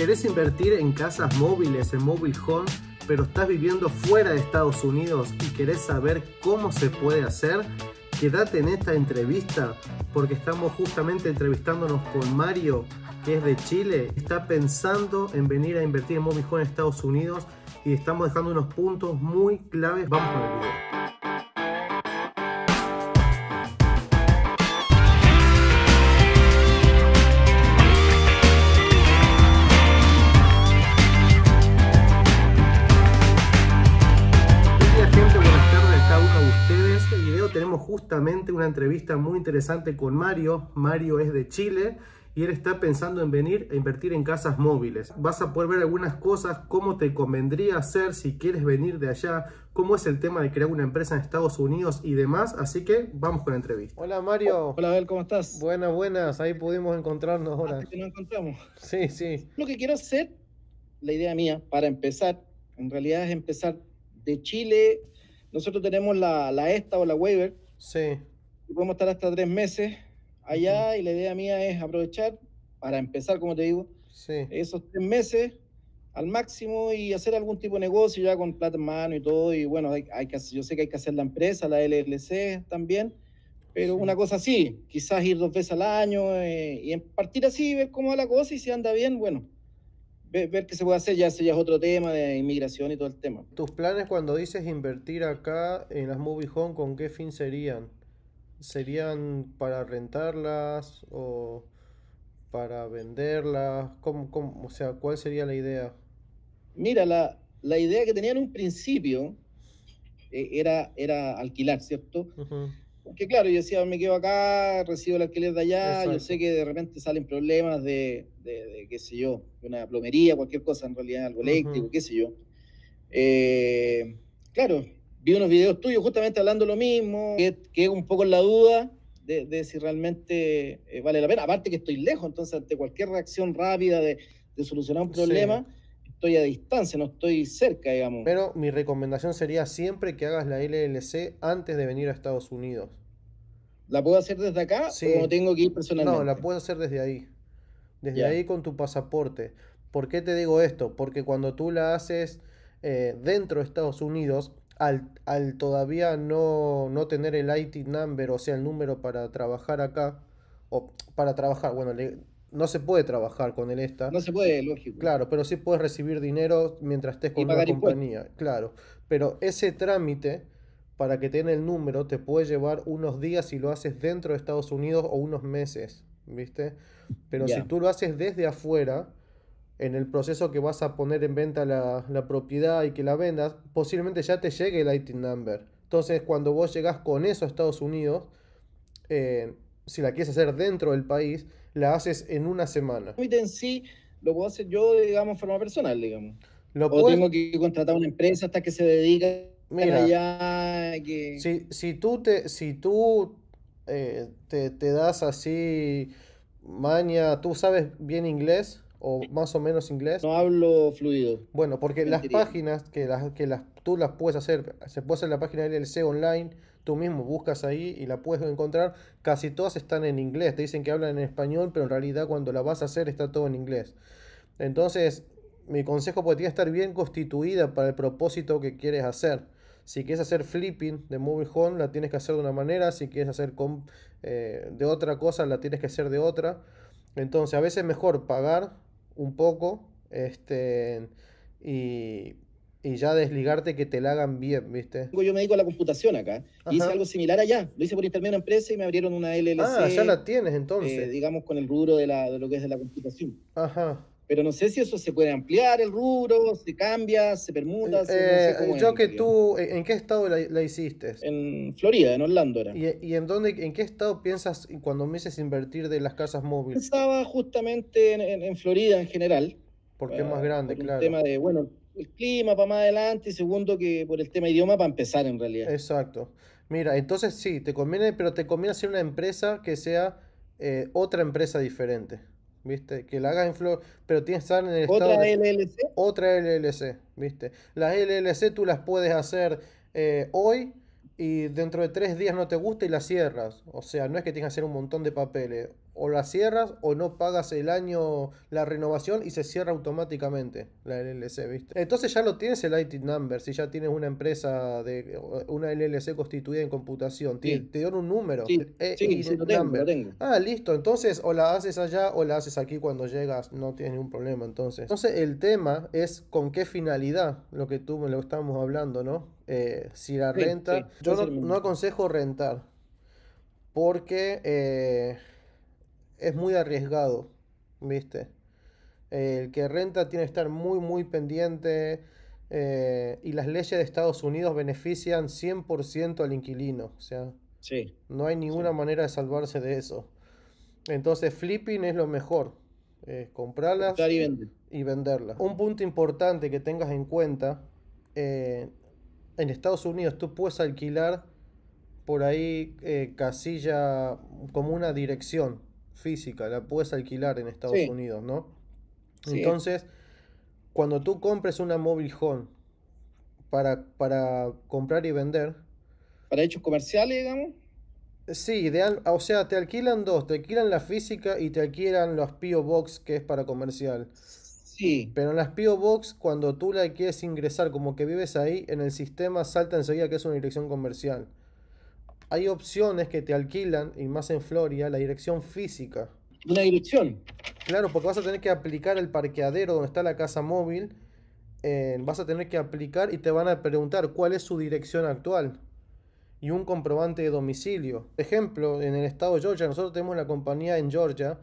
¿Querés invertir en casas móviles, en mobile home, pero estás viviendo fuera de Estados Unidos y querés saber cómo se puede hacer? Quédate en esta entrevista porque estamos justamente entrevistándonos con Mario, que es de Chile, está pensando en venir a invertir en mobile home en Estados Unidos y estamos dejando unos puntos muy claves. Vamos con el video. una entrevista muy interesante con Mario. Mario es de Chile y él está pensando en venir a invertir en casas móviles. Vas a poder ver algunas cosas, cómo te convendría hacer si quieres venir de allá, cómo es el tema de crear una empresa en Estados Unidos y demás. Así que vamos con la entrevista. Hola Mario. Hola Abel, ¿cómo estás? Buenas, buenas. Ahí pudimos encontrarnos ahora. nos encontramos. Sí, sí. Lo que quiero hacer, la idea mía, para empezar, en realidad es empezar de Chile. Nosotros tenemos la, la ESTA o la waiver, Sí. Y podemos estar hasta tres meses allá y la idea mía es aprovechar para empezar, como te digo, esos tres meses al máximo y hacer algún tipo de negocio ya con plata mano y todo. Y bueno, hay, que, yo sé que hay que hacer la empresa, la LLC también, pero una cosa así, quizás ir dos veces al año eh, y partir así, ver cómo va la cosa y si anda bien, bueno, ver, qué se puede hacer, ya ese es otro tema de inmigración y todo el tema. ¿Tus planes cuando dices invertir acá en las movie home, con qué fin serían? ¿Serían para rentarlas o para venderlas? ¿Cómo, o sea, ¿cuál sería la idea? Mira, la, la idea que tenía en un principio eh, era, era alquilar, ¿cierto? Que claro, yo decía, me quedo acá, recibo el alquiler de allá, yo sé que de repente salen problemas de, de, qué sé yo, de una plomería, cualquier cosa, en realidad algo eléctrico, qué sé yo. Eh, claro, vi unos videos tuyos justamente hablando lo mismo, que, que un poco en la duda de, de si realmente eh, vale la pena. Aparte que estoy lejos, entonces ante cualquier reacción rápida de, de solucionar un problema, estoy a distancia, no estoy cerca, digamos. Pero mi recomendación sería siempre que hagas la LLC antes de venir a Estados Unidos. ¿La puedo hacer desde acá sí. tengo que ir personalmente? No, la puedo hacer desde ahí. Desde ahí con tu pasaporte. ¿Por qué te digo esto? Porque cuando tú la haces eh, dentro de Estados Unidos, al, todavía no, tener el IT number, o sea, el número para trabajar acá, o para trabajar, bueno, no se puede trabajar con el esta. No se puede, lógico. Claro, pero sí puedes recibir dinero mientras estés con la compañía. Claro, pero ese trámite para que te el número te puede llevar unos días si lo haces dentro de Estados Unidos o unos meses, ¿viste? Pero si tú lo haces desde afuera, en el proceso que vas a poner en venta la, propiedad y que la vendas, posiblemente ya te llegue el IT number. Entonces, cuando vos llegas con eso a Estados Unidos, eh, si la quieres hacer dentro del país, la haces en una semana. En sí, lo puedo hacer yo, digamos, de forma personal, digamos. o tengo que contratar una empresa hasta que se dedique Mira, si, tú te, si tú eh, te, das así maña, ¿tú sabes bien inglés? O más o menos inglés. No hablo fluido. Bueno, porque las páginas que las que las tú las puedes hacer, se puede hacer la página del C online, tú mismo buscas ahí y la puedes encontrar. Casi todas están en inglés, te dicen que hablan en español, pero en realidad cuando la vas a hacer está todo en inglés. Entonces, mi consejo podría estar bien constituida para el propósito que quieres hacer. Si quieres hacer flipping de movie home, la tienes que hacer de una manera. Si quieres hacer eh, de otra cosa, la tienes que hacer de otra. Entonces, a veces es mejor pagar un poco este, y, ya desligarte que te la hagan bien, ¿viste? Yo me dedico a la computación acá. Y Hice algo similar allá. Lo hice por intermedio de una empresa y me abrieron una LLC. Ah, ya la tienes entonces. Eh, digamos, con el rubro de, la, de lo que es de la computación. Ajá. Pero no sé si eso se puede ampliar el rubro, se cambia, se permuta. Se, no sé eh, que tú, eh, ¿en qué estado la, hiciste? En Florida, en Orlando era. ¿Y, en dónde, en qué estado piensas cuando me dices invertir de las casas móviles? Pensaba justamente en, Florida en general. Porque es ah, más grande, claro. El tema de, bueno, el clima para más adelante y segundo que por el tema idioma para empezar en realidad. Exacto. Mira, entonces sí, te conviene, pero te conviene hacer una empresa que sea eh, otra empresa diferente. ¿viste? Que la haga en Flow, pero tienes que estar en el estado. ¿Otra LLC? Otra LLC, ¿viste? Las LLC tú las puedes hacer eh, hoy y dentro de tres días no te gusta y las cierras. O sea, no es que tienes que hacer un montón de papeles o la cierras o no pagas el año la renovación y se cierra automáticamente la LLC, ¿viste? Entonces ya lo tienes el IT number, si ya tienes una empresa de una LLC constituida en computación, te, te dieron un número. Ah, listo, entonces o la haces allá o la haces aquí cuando llegas, no tienes ningún problema entonces. Entonces el tema es con qué finalidad, lo que tú me lo estamos hablando, ¿no? Eh, si la renta, yo no, no, aconsejo rentar porque... Eh, es muy arriesgado, ¿viste? El que renta tiene que estar muy, muy pendiente. Eh, y las leyes de Estados Unidos benefician 100% al inquilino. O sea, no hay ninguna manera de salvarse de eso. Entonces, flipping es lo mejor. Eh, comprarlas y, venderlas. Un punto importante que tengas en cuenta: eh, en Estados Unidos tú puedes alquilar por ahí casilla como una dirección física, la puedes alquilar en Estados Unidos, ¿no? Entonces, cuando tú compres una mobile home para, para comprar y vender. Para hechos comerciales, digamos. Sí, ideal, o sea, te alquilan dos, te alquilan la física y te alquilan los PO Box que es para comercial. Sí. Pero en las PO Box, cuando tú la quieres ingresar como que vives ahí, en el sistema salta enseguida que es una dirección comercial. Hay opciones que te alquilan, y más en Florida, la dirección física. ¿Una dirección? Claro, porque vas a tener que aplicar el parqueadero donde está la casa móvil. Eh, vas a tener que aplicar y te van a preguntar cuál es su dirección actual y un comprobante de domicilio. Ejemplo, en el estado de Georgia, nosotros tenemos la compañía en Georgia,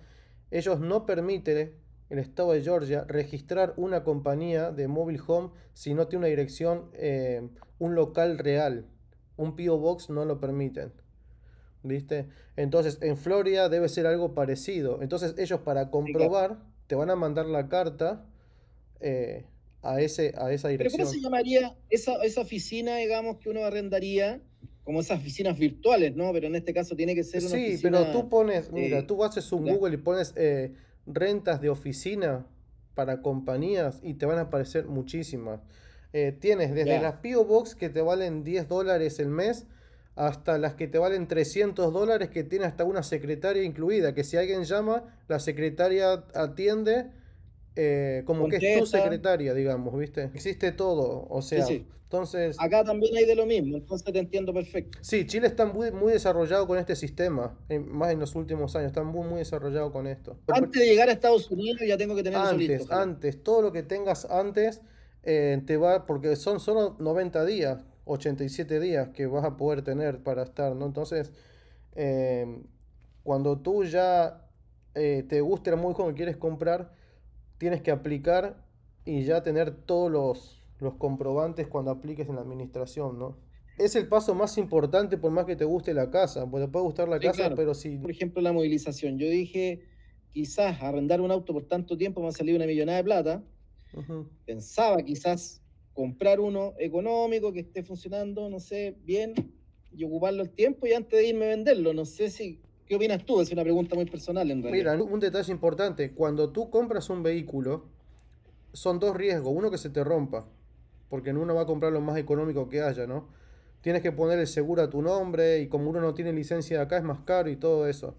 ellos no permiten el estado de Georgia registrar una compañía de móvil home si no tiene una dirección, eh, un local real. Un P.O. Box no lo permiten. ¿Viste? Entonces, en Florida debe ser algo parecido. Entonces, ellos para comprobar, te van a mandar la carta eh, a, ese, a esa dirección. cómo se llamaría esa, oficina, digamos, que uno arrendaría? Como esas oficinas virtuales, ¿no? Pero en este caso tiene que ser una sí, oficina... Sí, pero tú pones, mira, tú haces un Google y pones eh, rentas de oficina para compañías y te van a aparecer muchísimas. Eh, tienes desde las P.O. Box que te valen 10 dólares el mes hasta las que te valen 300 dólares que tiene hasta una secretaria incluida, que si alguien llama, la secretaria atiende eh, como que es tu secretaria, digamos, ¿viste? Existe todo, o sea, entonces... Acá también hay de lo mismo, entonces te entiendo perfecto. Sí, Chile está muy, desarrollado con este sistema, más en los últimos años, está muy, muy desarrollado con esto. Antes de llegar a Estados Unidos ya tengo que tener antes, Antes, todo lo que tengas antes te va, porque son solo 90 días, 87 días que vas a poder tener para estar, ¿no? Entonces, em, cuando tú ya eh, te guste el joven que quieres comprar, tienes que aplicar y ya tener todos los, los comprobantes cuando apliques en la administración, ¿no? es el paso más importante por más que te guste la casa, porque te puede gustar la casa, pero si... Por ejemplo, la movilización. Yo dije, quizás arrendar un auto por tanto tiempo me ha salido una millonada de plata, Pensaba quizás comprar uno económico que esté funcionando, no sé, bien y ocuparlo el tiempo y antes de irme a venderlo. No sé si. ¿Qué opinas tú? Es una pregunta muy personal en realidad. Mira, un detalle importante. Cuando tú compras un vehículo, son dos riesgos. Uno que se te rompa, porque no uno va a comprar lo más económico que haya, ¿no? Tienes que poner el seguro a tu nombre y como uno no tiene licencia de acá es más caro y todo eso.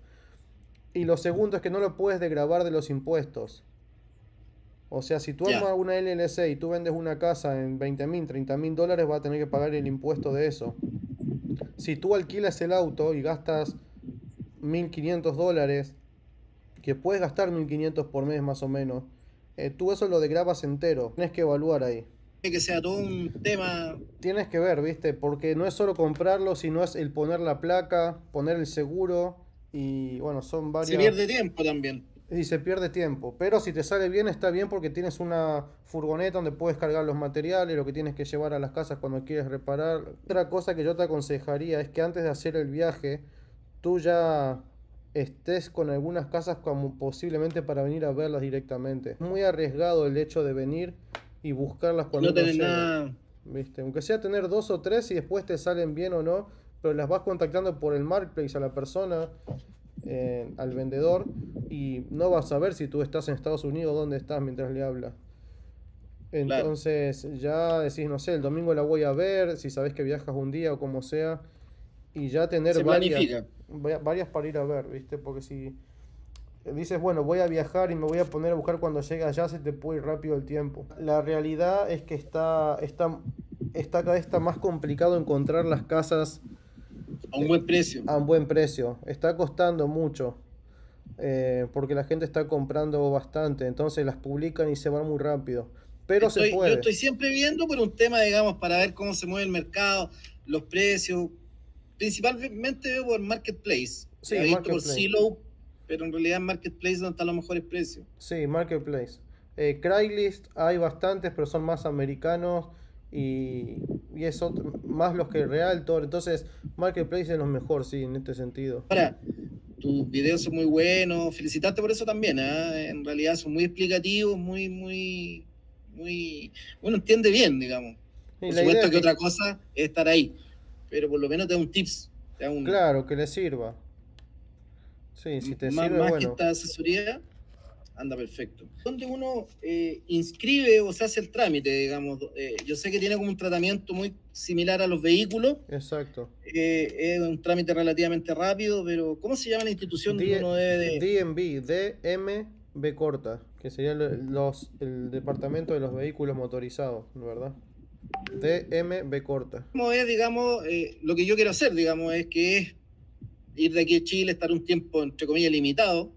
Y lo segundo es que no lo puedes degravar de los impuestos. O sea, si tú armas una LLC y tú vendes una casa en 20 mil, 30 mil dólares, vas a tener que pagar el impuesto de eso. Si tú alquilas el auto y gastas 1.500 dólares, que puedes gastar 1.500 por mes más o menos, eh, tú eso lo degrabas entero. Tienes que evaluar ahí. Que sea todo un tema. Tienes que ver, viste, porque no es solo comprarlo, sino es el poner la placa, poner el seguro y bueno, son varios. Se pierde tiempo también y se pierde tiempo. Pero si te sale bien, está bien porque tienes una furgoneta donde puedes cargar los materiales, lo que tienes que llevar a las casas cuando quieres reparar. Otra cosa que yo te aconsejaría es que antes de hacer el viaje, tú ya estés con algunas casas como posiblemente para venir a verlas directamente. Es muy arriesgado el hecho de venir y buscarlas cuando no tienes nada. ¿Viste? Aunque sea tener dos o tres y después te salen bien o no, pero las vas contactando por el marketplace a la persona eh, al vendedor y no vas a ver si tú estás en Estados Unidos o dónde estás mientras le habla. Entonces ya decís, no sé, el domingo la voy a ver, si sabes que viajas un día o como sea, y ya tener varias, varias para ir a ver, ¿viste? Porque si dices, bueno, voy a viajar y me voy a poner a buscar cuando llegue ya se te puede ir rápido el tiempo. La realidad es que está, está, está cada está más complicado encontrar las casas a un buen precio. A un buen precio. Está costando mucho. Eh, porque la gente está comprando bastante, entonces las publican y se van muy rápido. Pero se puede. Yo estoy siempre viendo por un tema, digamos, para ver cómo se mueve el mercado, los precios. Principalmente veo por Marketplace. Sí, pero en realidad Marketplace donde están los mejores precios. Sí, Marketplace. Eh, Craigslist hay bastantes, pero son más americanos y, y es más los que Realtor. Entonces, Marketplace es lo mejor, sí, en este sentido. Ahora, tus videos son muy buenos, felicitarte por eso también, ¿ah? en realidad son muy explicativos, muy, muy, muy, bueno, entiende bien, digamos. Por supuesto que, otra cosa es estar ahí, pero por lo menos te da un tips. un... Claro, que le sirva. Sí, si te más, sirve, más que esta asesoría, anda perfecto. ¿Dónde uno eh, inscribe o se hace el trámite, digamos? Eh, yo sé que tiene como un tratamiento muy similar a los vehículos. Exacto. Eh, es un trámite relativamente rápido, pero ¿cómo se llama la institución D uno de... DMV, DMB corta, que sería los, el departamento de los vehículos motorizados, ¿verdad? DMB corta. como es, digamos, lo que yo quiero hacer, digamos, es que es ir de aquí a Chile, estar un tiempo, entre comillas, limitado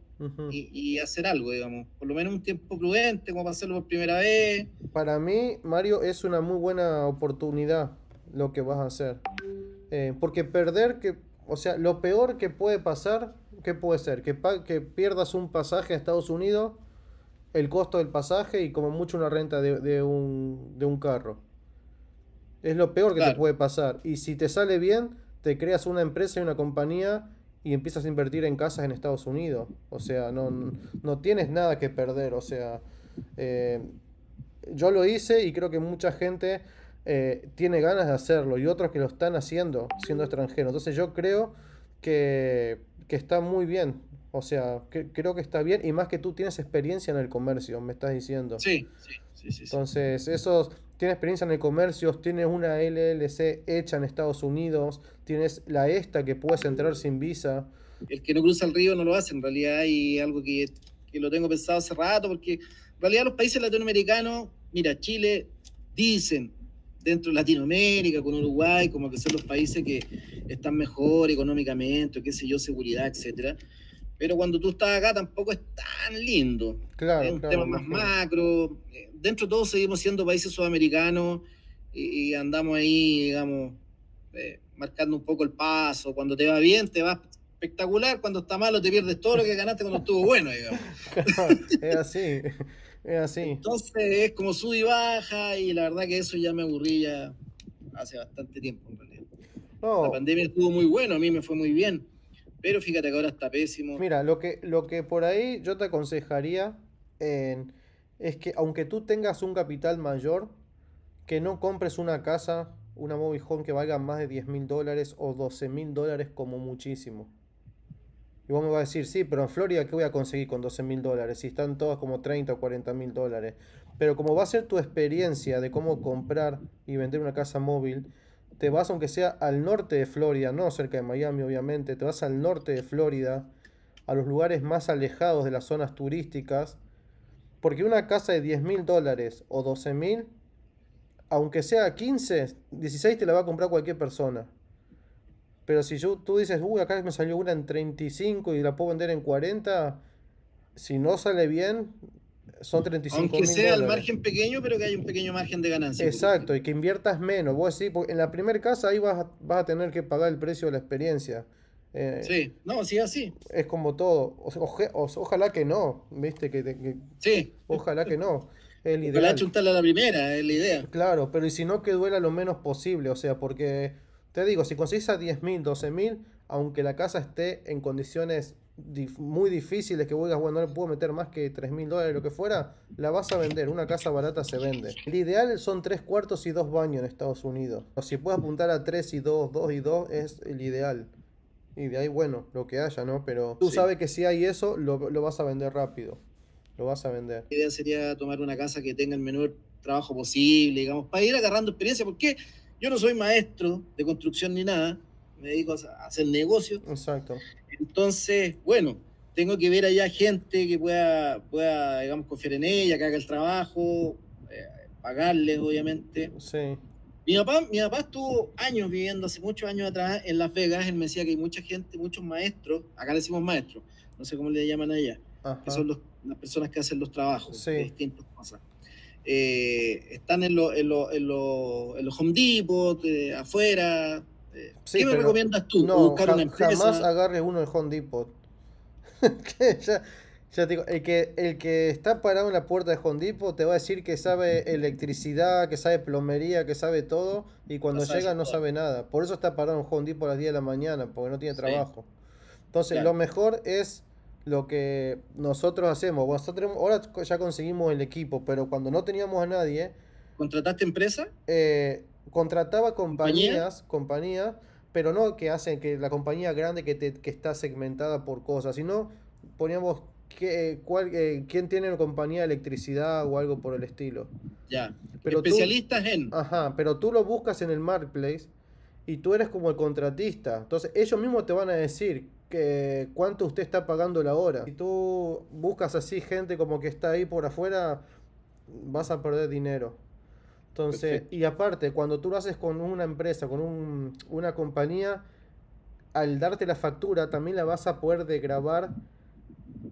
y, hacer algo, digamos. Por lo menos un tiempo prudente, como para hacerlo por primera vez. Para mí, Mario, es una muy buena oportunidad lo que vas a hacer. Eh, porque perder, que, o sea, lo peor que puede pasar, ¿qué puede ser? Que, que pierdas un pasaje a Estados Unidos, el costo del pasaje y como mucho una renta de, un, carro. Es lo peor que te puede pasar. Y si te sale bien, te creas una empresa y una compañía y empiezas a invertir en casas en Estados Unidos. O sea, no, tienes nada que perder. O sea, eh, yo lo hice y creo que mucha gente eh, tiene ganas de hacerlo y otros que lo están haciendo siendo extranjeros. Entonces yo creo que, que está muy bien o sea, creo que está bien y más que tú tienes experiencia en el comercio, me estás diciendo. Sí, sí, sí. Entonces, esos tienes experiencia en el comercio, tienes una LLC hecha en Estados Unidos, tienes la esta que puedes entrar sin visa. El que no cruza el río no lo hace, en realidad hay algo que, que lo tengo pensado hace rato, porque en realidad los países latinoamericanos, mira, Chile, dicen, dentro de Latinoamérica, con Uruguay, como que son los países que están mejor económicamente, qué sé yo, seguridad, etcétera pero cuando tú estás acá tampoco es tan lindo. Claro, es un tema más macro. Eh, dentro de todo seguimos siendo países sudamericanos y, andamos ahí, digamos, eh, marcando un poco el paso. Cuando te va bien, te va espectacular. Cuando está malo, te pierdes todo lo que ganaste cuando estuvo bueno, digamos. es así, es así. Entonces es como sub y baja y la verdad que eso ya me aburría hace bastante tiempo en realidad. La pandemia estuvo muy bueno, a mí me fue muy bien pero fíjate que ahora está pésimo. Mira, lo que, lo que por ahí yo te aconsejaría es que aunque tú tengas un capital mayor, que no compres una casa, una mobile que valga más de 10 mil dólares o 12 mil dólares como muchísimo. Y vos me vas a decir, sí, pero en Florida, ¿qué voy a conseguir con 12 mil dólares? Si están todas como 30 o 40 mil dólares. Pero como va a ser tu experiencia de cómo comprar y vender una casa móvil, te vas aunque sea al norte de Florida, no cerca de Miami obviamente, te vas al norte de Florida, a los lugares más alejados de las zonas turísticas, porque una casa de 10 mil dólares o 12 mil, aunque sea 15, 16 te la va a comprar cualquier persona. Pero si tú dices, uy, acá me salió una en 35 y la puedo vender en 40, si no sale bien, son 35 Aunque sea al margen pequeño, pero que haya un pequeño margen de ganancia. Exacto, y que inviertas menos. Vos porque en la primera casa ahí vas a, tener que pagar el precio de la experiencia. Eh, sí, no, sí, así. Es como todo. ojalá que no, viste, que, sí. Ojalá que no. El ideal. Ojalá chuntarla la primera, es la idea. Claro, pero y si no, que duela lo menos posible. O sea, porque te digo, si conseguís a 10.000, 12.000, aunque la casa esté en condiciones muy difíciles que voy bueno, no le puedo meter más que 3 mil dólares, lo que fuera, la vas a vender. Una casa barata se vende. El ideal son 3 cuartos y 2 baños en Estados Unidos. O si puedes apuntar a 3 y 2, 2 y 2 es el ideal. Y de ahí, bueno, lo que haya, ¿no? Pero tú sabes que si hay eso, lo, lo, vas a vender rápido. Lo vas a vender. La idea sería tomar una casa que tenga el menor trabajo posible, digamos, para ir agarrando experiencia, porque yo no soy maestro de construcción ni nada, me dedico a hacer negocios. Exacto. Entonces, bueno, tengo que ver allá gente que pueda, pueda digamos, confiar en ella, que haga el trabajo, eh, pagarles, obviamente. Mi papá, estuvo años viviendo, hace muchos años atrás, en Las Vegas. Él me decía que hay mucha gente, muchos maestros, acá le decimos maestros, no sé cómo le llaman allá, ella. que son las personas que hacen los trabajos distintos cosas. Eh, están en, los Home Depot, eh, afuera, ¿Qué me recomiendas tú? No, Jamás agarres uno en Home Depot. el que, está parado en la puerta de Home Depot te va a decir que sabe electricidad, que sabe plomería, que sabe todo, y cuando llega no sabe nada. Por eso está parado en Home Depot a las 10 de la mañana, porque no tiene trabajo. Entonces, lo mejor es lo que nosotros hacemos. ahora ya conseguimos el equipo, pero cuando no teníamos a nadie. ¿Contrataste empresa? Eh, contrataba compañías, compañías, pero no que hacen que la compañía grande que, está segmentada por cosas, sino poníamos eh, quién tiene una compañía de electricidad o algo por el estilo. Ya, pero especialistas en. Ajá, pero tú lo buscas en el marketplace y tú eres como el contratista. Entonces, ellos mismos te van a decir que cuánto usted está pagando la hora. Si tú buscas así gente como que está ahí por afuera, vas a perder dinero. Entonces, y aparte, cuando tú lo haces con una empresa, con un, una compañía, al darte la factura también la vas a poder degrabar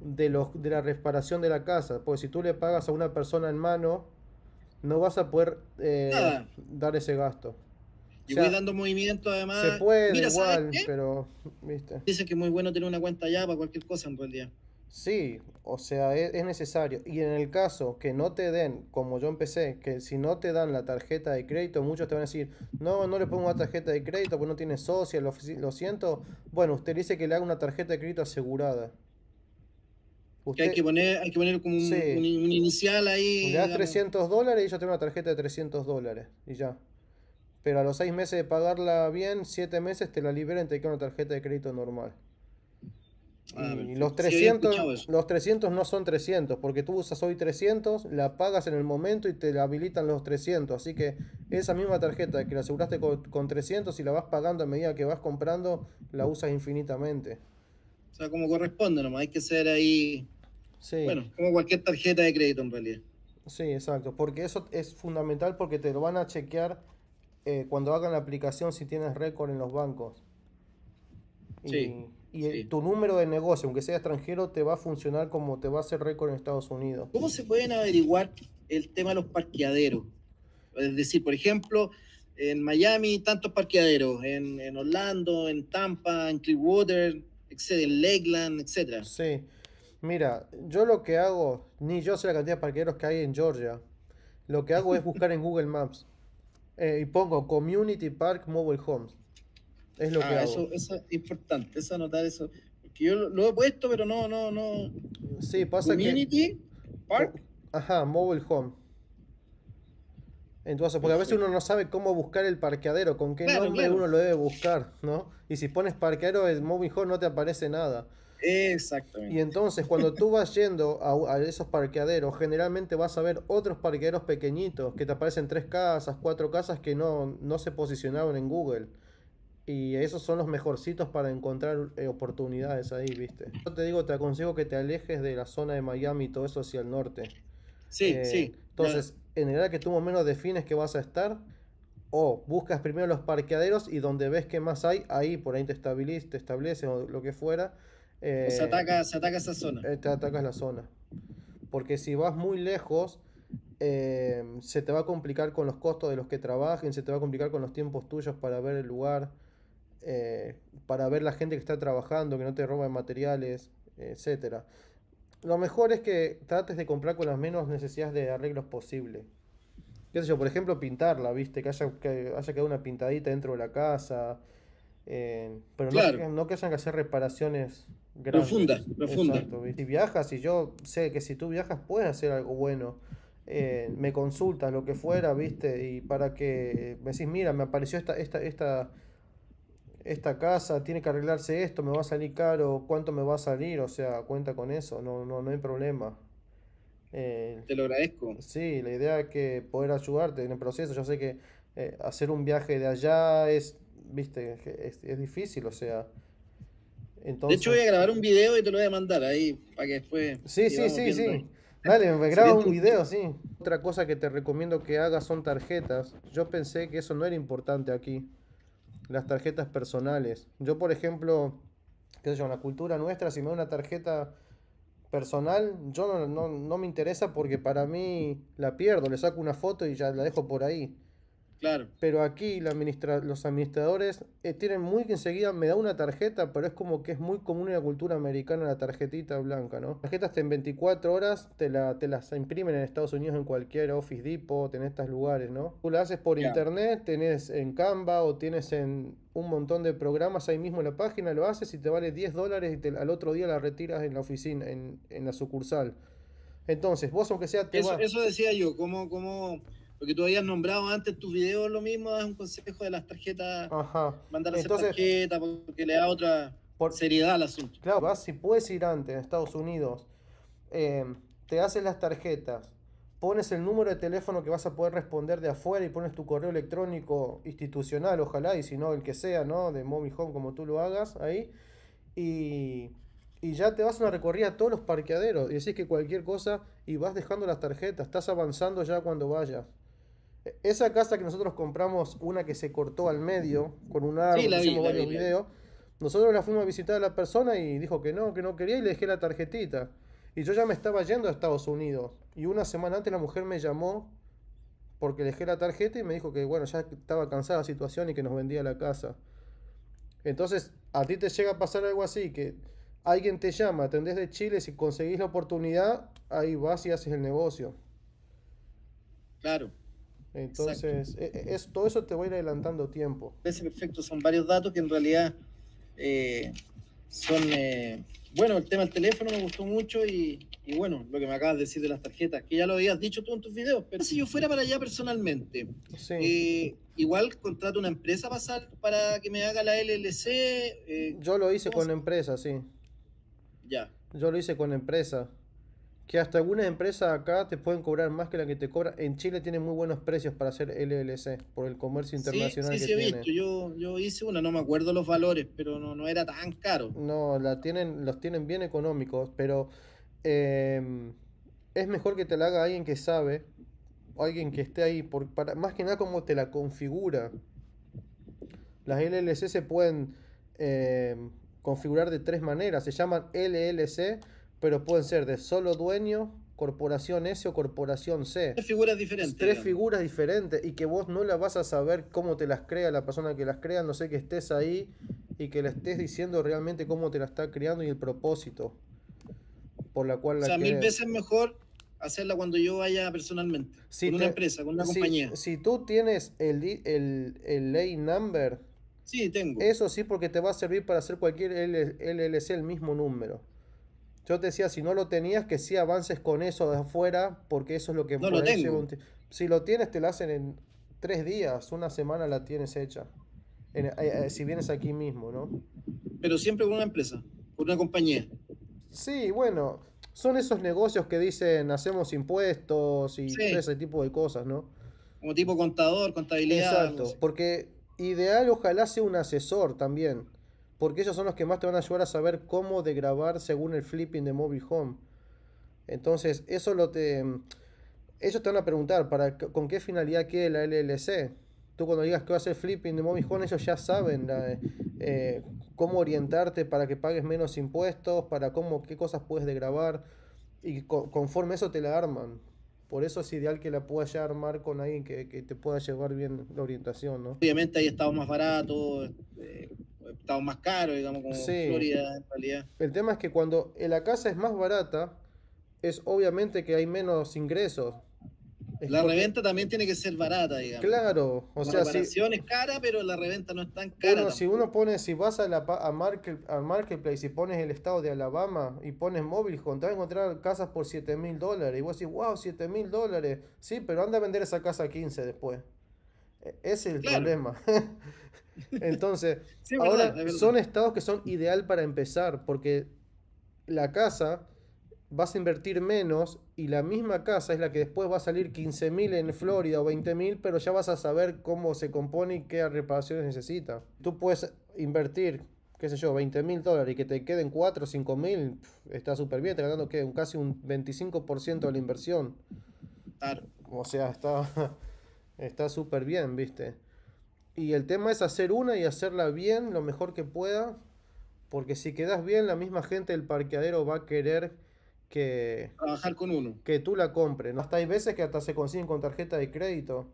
de, los, de la reparación de la casa. Porque si tú le pagas a una persona en mano, no vas a poder eh, ah. dar ese gasto. Y voy dando movimiento además. Se puede igual, pero. ¿viste? Dicen que es muy bueno tener una cuenta ya para cualquier cosa en realidad. Sí, o sea, e-, es, necesario. Y en el caso que no te den, como yo empecé, que si no te dan la tarjeta de crédito, muchos te van a decir, no, no le pongo una tarjeta de crédito porque no tiene socia, lo, siento. Bueno, usted dice que le haga una tarjeta de crédito asegurada. hay, que poner, hay que poner como un, inicial ahí. Le das 300 dólares y yo tengo una tarjeta de 300 dólares y ya. Pero a los seis meses de pagarla bien, siete meses te la liberan y te queda una tarjeta de crédito normal. Ah, los 300, los no son 300, porque tú usas hoy 300, la pagas en el momento y te la habilitan los 300. Así que esa misma tarjeta que la aseguraste con, 300 y la vas pagando a medida que vas comprando, la usas infinitamente. O sea, como corresponde nomás, hay que ser ahí. Sí. Bueno, como cualquier tarjeta de crédito en realidad. Sí, exacto, porque eso es fundamental porque te lo van a chequear eh, cuando hagan la aplicación si tienes récord en los bancos. Sí y tu número de negocio, aunque sea extranjero, te va a funcionar como te va a hacer récord en Estados Unidos. ¿Cómo se pueden averiguar el tema de los parqueaderos? Es decir, por ejemplo, en Miami tantos parqueaderos, en, Orlando, en Tampa, en Clearwater, en Lakeland, etc. Sí, mira, yo lo que hago, ni yo sé la cantidad de parqueaderos que hay en Georgia, lo que hago es buscar en Google Maps eh, y pongo Community Park Mobile Homes es lo que ah, Eso, es importante, es anotar eso. Porque yo lo, he puesto, pero no, no, no. Sí, pasa Community, Park. Ajá, Mobile Home. Entonces, porque a veces uno no sabe cómo buscar el parqueadero, con qué nombre uno lo debe buscar, ¿no? Y si pones parqueadero, el Mobile Home no te aparece nada. Exactamente. Y entonces, cuando tú vas yendo a, esos parqueaderos, generalmente vas a ver otros parqueaderos pequeñitos que te aparecen tres casas, cuatro casas que no se posicionaron en Google. Y esos son los mejorcitos para encontrar eh, oportunidades ahí, ¿viste? Yo te digo, te aconsejo que te alejes de la zona de Miami y todo eso hacia el norte. Sí, eh, sí. Entonces, en el área que tú más o menos defines que vas a estar, o buscas primero los parqueaderos y donde ves que más hay, ahí por ahí te, estableces o lo que fuera. se, eh, ataca, se ataca esa zona. Te atacas la zona. Porque si vas muy lejos, se te va a complicar con los costos de los que trabajen, se te va a complicar con los tiempos tuyos para ver el lugar. Eh, para ver la gente que está trabajando, que no te roben materiales, etc Lo mejor es que trates de comprar con las menos necesidades de arreglos posible. Por ejemplo, pintarla, ¿viste? Que haya, que haya quedado una pintadita dentro de la casa. Eh, pero no, no, que hayan que hacer reparaciones grandes. Profundas, profundas. Si viajas, y yo sé que si tú viajas puedes hacer algo bueno. Eh, me consultas, lo que fuera, ¿viste? Y para que me decís, mira, me apareció esta, esta, esta esta casa, tiene que arreglarse esto, me va a salir caro, cuánto me va a salir, o sea, cuenta con eso, no, no, no hay problema. Eh, te lo agradezco. Sí, la idea es que poder ayudarte en el proceso, yo sé que eh, hacer un viaje de allá es, viste, es, difícil, o sea... Entonces... De hecho voy a grabar un video y te lo voy a mandar ahí para que después... Sí, sí, sí, sí. Dale, graba un video, sí. Otra cosa que te recomiendo que hagas son tarjetas. Yo pensé que eso no era importante aquí las tarjetas personales. Yo, por ejemplo, qué sé yo, la cultura nuestra, si me da una tarjeta personal, yo no, no me interesa porque para mí la pierdo, le saco una foto y ya la dejo por ahí. Claro. Pero aquí la los administradores eh, tienen muy que enseguida me da una tarjeta, pero es como que es muy común en la cultura americana la tarjetita blanca, ¿no? Tarjetas en 24 horas te, la, te las imprimen en Estados Unidos en cualquier Office Depot, en estos lugares, ¿no? Tú la haces por internet, tenés en Canva o tienes en un montón de programas ahí mismo en la página, lo haces y te vale 10 dólares y al otro día la retiras en la oficina, en, la sucursal. Entonces, vos aunque sea... Te eso, decía yo, como porque tú habías nombrado antes tus videos, lo mismo, es un consejo de las tarjetas, Ajá. mandar las tarjetas porque le da otra por, seriedad al asunto. Claro, vas, si puedes ir antes a Estados Unidos, eh, te haces las tarjetas, pones el número de teléfono que vas a poder responder de afuera y pones tu correo electrónico institucional, ojalá, y si no, el que sea, ¿no? De Mommy Home, como tú lo hagas ahí, y y ya te vas a una recorrida a todos los parqueaderos y decís que cualquier cosa y vas dejando las tarjetas, estás avanzando ya cuando vayas. Esa casa que nosotros compramos, una que se cortó al medio con un árbol, hicimos varios Nosotros la fuimos a visitar a la persona y dijo que no, que no quería y le dejé la tarjetita. Y yo ya me estaba yendo a Estados Unidos. Y una semana antes la mujer me llamó porque le dejé la tarjeta y me dijo que bueno, ya estaba cansada la situación y que nos vendía la casa. Entonces, a ti te llega a pasar algo así, que alguien te llama, atendés de Chile, si conseguís la oportunidad, ahí vas y haces el negocio. Claro. Entonces, e, e, es, todo eso te voy a ir adelantando tiempo. perfecto, son varios datos que en realidad eh, son... Eh, bueno, el tema del teléfono me gustó mucho y, y, bueno, lo que me acabas de decir de las tarjetas, que ya lo habías dicho tú en tus videos, pero si yo fuera para allá personalmente, sí. Eh, igual contrato una empresa pasar para que me haga la LLC. yo lo hice con empresa, sí. Ya. Yo lo hice con empresa que hasta algunas empresas acá te pueden cobrar más que la que te cobra En Chile tienen muy buenos precios para hacer LLC por el comercio internacional sí, sí, sí, he Visto. Yo, hice una, no me acuerdo los valores, pero no, no era tan caro. No, la tienen, los tienen bien económicos, pero em, es mejor que te la haga alguien que sabe, alguien que esté ahí, por, para, más que nada como te la configura. Las LLC se pueden em, configurar de tres maneras. Se llaman LLC pero pueden ser de solo dueño, corporación S o corporación C. Tres figuras diferentes. Tres figuras diferentes y que vos no las vas a saber cómo te las crea la persona que las crea, no sé que estés ahí y que le estés diciendo realmente cómo te la está creando y el propósito por la cual la O sea, mil veces mejor hacerla cuando yo vaya personalmente, con una empresa, con una compañía. Si tú tienes el, el, number... Sí, tengo. Eso sí, porque te va a servir para hacer cualquier LLC el mismo número. Yo te decía, si no lo tenías, que sí avances con eso de afuera, porque eso es lo que... No lo tengo. si lo tienes, te lo hacen en tres días, una semana la tienes hecha. Eh, eh, si vienes aquí mismo, ¿no? Pero siempre con una empresa, con una compañía. Sí, bueno, son esos negocios que dicen hacemos impuestos y ese tipo de cosas, ¿no? Como tipo contador, contabilidad. Exacto, porque ideal ojalá sea un asesor también porque ellos son los que más te van a ayudar a saber cómo grabar según el flipping de mobile home. Entonces, eso lo te. Mm, ellos te van a preguntar para con qué finalidad quiere la LLC. Tú cuando digas que va a hacer flipping de mobile home, ellos ya saben eh, eh, cómo orientarte para que pagues menos impuestos, para cómo, qué cosas puedes grabar Y conforme eso te la arman. Por eso es ideal que la puedas ya armar con alguien que, te pueda llevar bien la orientación, Obviamente ahí estaba más barato. Eh, estados más caros, digamos, como seguridad en realidad. El tema es que cuando la casa es más barata, es obviamente que hay menos ingresos. la reventa también tiene que ser barata, digamos. Claro, o la sea, reparación es cara, pero la reventa no es tan cara. Bueno, si uno pone, si vas a, la, a, Marketplace y pones el estado de Alabama y pones móvil, te vas a encontrar casas por 7 mil dólares. Y vos decís, wow, 7 mil dólares. Sí, pero anda a vender esa casa a 15 después. E, ese es el problema. Entonces, ahora son estados que son ideal para empezar, porque la casa vas a invertir menos y la misma casa es la que después va a salir 15.000 en Florida o 20.000, pero ya vas a saber cómo se compone y qué reparaciones necesita. Tú puedes invertir, qué sé yo, 20.000 dólares y que te queden 4 o 5.000, está súper bien, te ganando que casi un 25% de la inversión. O sea, está... Está súper bien, viste. Y el tema es hacer una y hacerla bien, lo mejor que pueda, porque si quedas bien, la misma gente del parqueadero va a querer que... Trabajar con Que tú la compres. ¿no? Hasta hay veces que hasta se consiguen con tarjeta de crédito.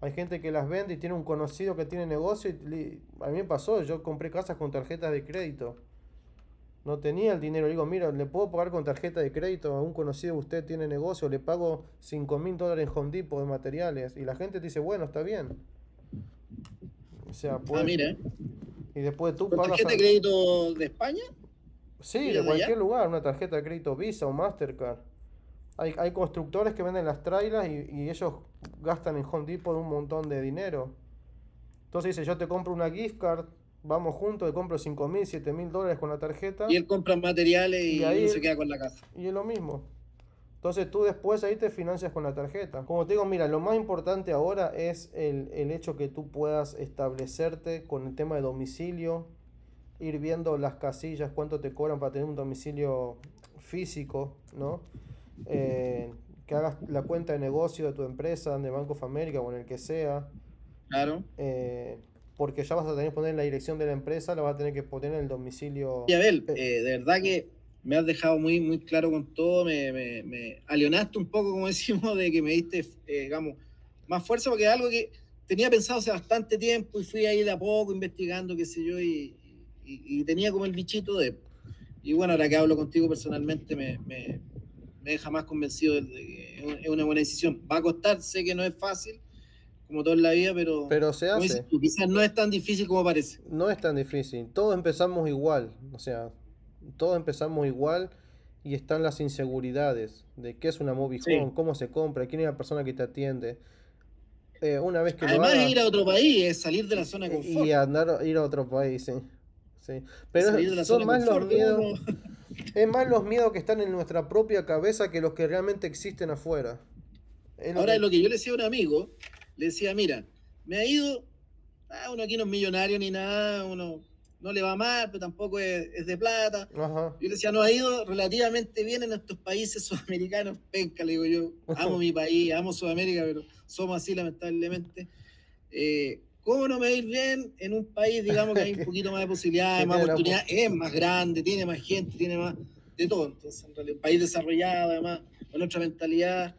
Hay gente que las vende y tiene un conocido que tiene negocio. Y a mí me pasó, yo compré casas con tarjeta de crédito. No tenía el dinero. Le digo, mira, le puedo pagar con tarjeta de crédito a un conocido que usted tiene negocio. Le pago 5 mil dólares en Home de materiales. Y la gente te dice, bueno, está bien. O sea, ah, Y después tú ¿Tarjeta de crédito de España? Sí, de cualquier lugar, una tarjeta de crédito Visa o Mastercard. Hay, constructores que venden las trailers y, ellos gastan en Home Depot un montón de dinero. Entonces dice, yo te compro una gift card, vamos juntos, te compro cinco mil, siete mil dólares con la tarjeta. Y él compra materiales y, ahí, se queda con la casa. Y es lo mismo. Entonces tú después ahí te financias con la tarjeta. Como te digo, mira, lo más importante ahora es el, el hecho que tú puedas establecerte con el tema de domicilio, ir viendo las casillas, cuánto te cobran para tener un domicilio físico, ¿no? Eh, que hagas la cuenta de negocio de tu empresa, de Banco of America o en el que sea. Claro. Eh, porque ya vas a tener que poner la dirección de la empresa, la vas a tener que poner en el domicilio. Y Abel, eh, de verdad que me has dejado muy, muy claro con todo, me, me, un poco, como decimos, de que me diste, eh, digamos, más fuerza, porque es algo que tenía pensado hace bastante tiempo y fui ahí de a poco investigando, qué sé yo, y, tenía como el bichito de... Y bueno, ahora que hablo contigo personalmente, me, me, deja más convencido de que es una buena decisión. Va a costar, sé que no es fácil, como todo en la vida, pero, pero se hace. quizás no es tan difícil como parece. No es tan difícil, todos empezamos igual, o sea, todos empezamos igual y están las inseguridades de qué es una movie cómo se compra, quién es la persona que te atiende. Eh, una vez que Además, ir a otro país es salir de la zona de Y andar, ir a otro país, sí. sí. Pero es, son más los miedos. Es más los miedos que están en nuestra propia cabeza que los que realmente existen afuera. Ahora, lo que... lo que yo le decía a un amigo, le decía, mira, me ha ido, ah, uno aquí no es millonario ni nada, uno no le va mal, pero tampoco es, de plata. Yo le decía, no ha ido relativamente bien en nuestros países sudamericanos, penca, le digo yo, amo mi país, amo Sudamérica, pero somos así lamentablemente. Eh, ¿Cómo no me ir bien en un país, digamos, que hay un poquito más de posibilidades, más oportunidades, es más grande, tiene más gente, tiene más de todo? Entonces, en realidad, un país desarrollado, además, con otra mentalidad,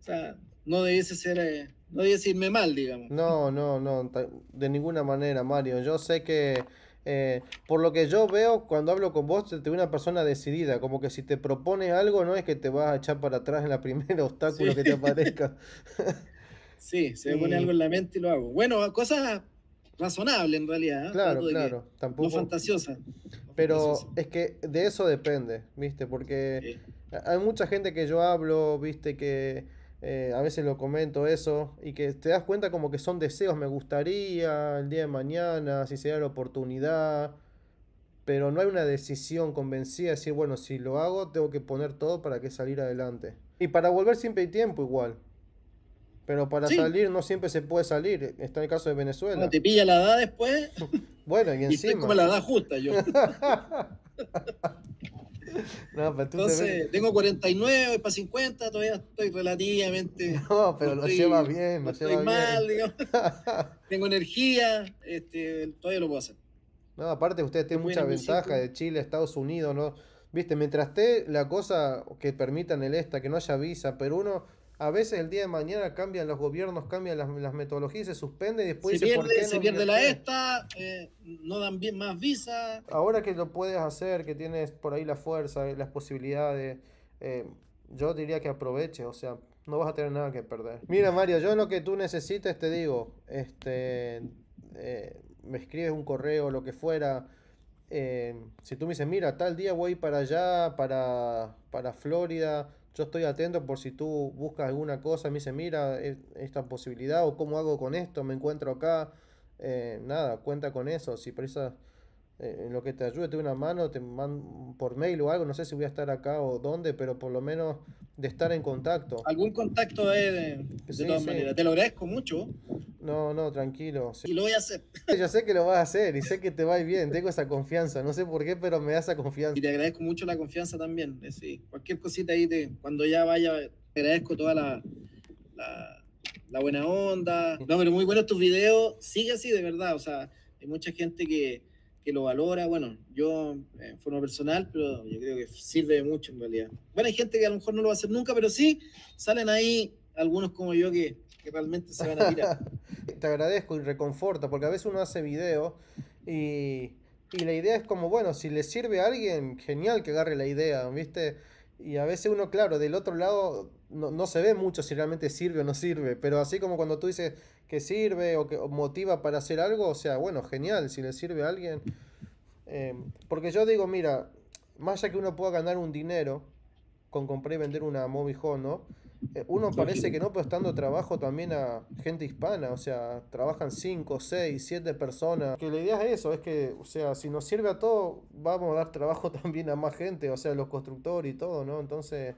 o sea, no debiese ser... Eh, no irme mal, digamos. No, no, no, de ninguna manera, Mario. Yo sé que eh, por lo que yo veo cuando hablo con vos, te veo una persona decidida, como que si te propone algo no es que te vas a echar para atrás en la primera obstáculo que te aparezca. sí, se me pone algo en la mente y lo hago. Bueno, cosas razonables en realidad. ¿eh? Claro, claro, No fantasiosa. Pero es que de eso depende, ¿viste? Porque hay mucha gente que yo hablo, ¿viste? Que eh, a veces lo comento eso y que te das cuenta como que son deseos, me gustaría el día de mañana, si se da la oportunidad, pero no hay una decisión convencida de decir, bueno, si lo hago, tengo que poner todo para que salir adelante. Y para volver siempre hay tiempo igual. Pero para salir no siempre se puede salir. Está el caso de Venezuela. te pilla la edad después. bueno, y encima. la edad justa yo. No, Entonces, tengo 49, para 50, todavía estoy relativamente. No, pero lo lleva bien, lo lleva digamos. tengo energía, este, todavía lo puedo hacer. No, aparte, ustedes tienen muchas ventajas de Chile, Estados Unidos, ¿no? Viste, mientras esté la cosa que permitan el esta, que no haya visa, pero uno a veces el día de mañana cambian los gobiernos, cambian las, metodologías, se suspende y después se pierde, la esta, eh, no dan bien más visas. Ahora que lo puedes hacer, que tienes por ahí la fuerza, eh, las posibilidades, eh, yo diría que aproveche, o sea, no vas a tener nada que perder. Mira Mario, yo lo que tú necesites te digo, este, me escribes un correo, lo que fuera. si tú me dices, mira, tal día voy para allá, para, para Florida, yo estoy atento por si tú buscas alguna cosa, me dice, mira, e-, esta posibilidad o cómo hago con esto, me encuentro acá, eh, nada, cuenta con eso, si precisas eh, en lo que te ayude, te doy una mano, te mando por mail o algo, no sé si voy a estar acá o dónde, pero por lo menos de estar en contacto. Algún contacto de, todas maneras, te lo agradezco mucho. No, no, tranquilo. Y lo voy a hacer. Yo sé que lo vas a hacer y sé que te va a ir bien. Tengo esa confianza. No sé por qué, pero me da esa confianza. Y te agradezco mucho la confianza también. Eh, sí, cualquier cosita ahí, te, cuando ya vaya, te agradezco toda la, la, buena onda. No, pero muy buenos tus videos. Sigue así, de verdad. O sea, hay mucha gente que, que lo valora. Bueno, yo eh, en forma personal, pero yo creo que sirve mucho en realidad. Bueno, hay gente que a lo mejor no lo va a hacer nunca, pero sí salen ahí algunos como yo que que realmente se van a mirar. Te agradezco y reconforta, porque a veces uno hace video y, la idea es como, bueno, si le sirve a alguien, genial que agarre la idea, ¿viste? Y a veces uno, claro, del otro lado no, se ve mucho si realmente sirve o no sirve, pero así como cuando tú dices que sirve o que motiva para hacer algo, o sea, bueno, genial, si le sirve a alguien. Eh, porque yo digo, mira, más allá que uno pueda ganar un dinero con comprar y vender una móvil ¿no? Eh, uno parece que no, prestando trabajo también a gente hispana, o sea, trabajan 5, 6, 7 personas. Que la idea es eso, es que, o sea, si nos sirve a todos, vamos a dar trabajo también a más gente, o sea, los constructores y todo, ¿no? Entonces,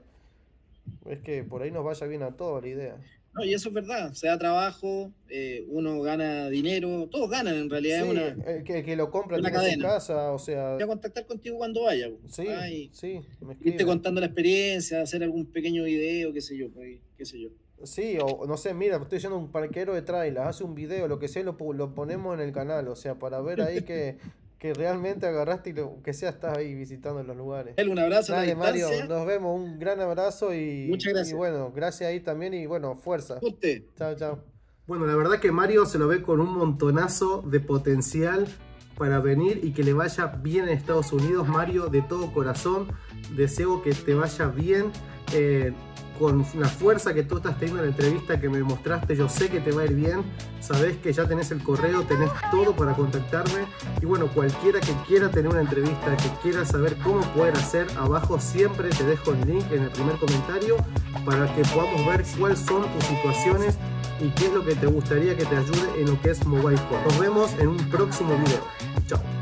es que por ahí nos vaya bien a todos la idea. No, y eso es verdad, se da trabajo, eh, uno gana dinero, todos ganan en realidad. una, eh, que, que, lo compra en casa, o sea. Voy a contactar contigo cuando vaya. sí, sí, me Irte contando la experiencia, hacer algún pequeño video, qué sé yo, pues, qué sé yo. Sí, o no sé, mira, estoy diciendo un parquero de trailers, hace un video, lo que sea, lo, lo ponemos en el canal, o sea, para ver ahí que que realmente agarraste y lo, que sea estás ahí visitando los lugares. Un abrazo. Dale, Mario, nos vemos, un gran abrazo y, Muchas gracias. y bueno, gracias ahí también y bueno, fuerza. Usted. Chao, chao. Bueno, la verdad que Mario se lo ve con un montonazo de potencial para venir y que le vaya bien en Estados Unidos. Mario, de todo corazón, deseo que te vaya bien eh, con la fuerza que tú estás teniendo en la entrevista que me mostraste, yo sé que te va a ir bien, sabés que ya tenés el correo, tenés todo para contactarme y bueno, cualquiera que quiera tener una entrevista, que quiera saber cómo poder hacer, abajo siempre te dejo el link en el primer comentario para que podamos ver cuáles son tus situaciones y qué es lo que te gustaría que te ayude en lo que es Mobile Nos vemos en un próximo video. Chao.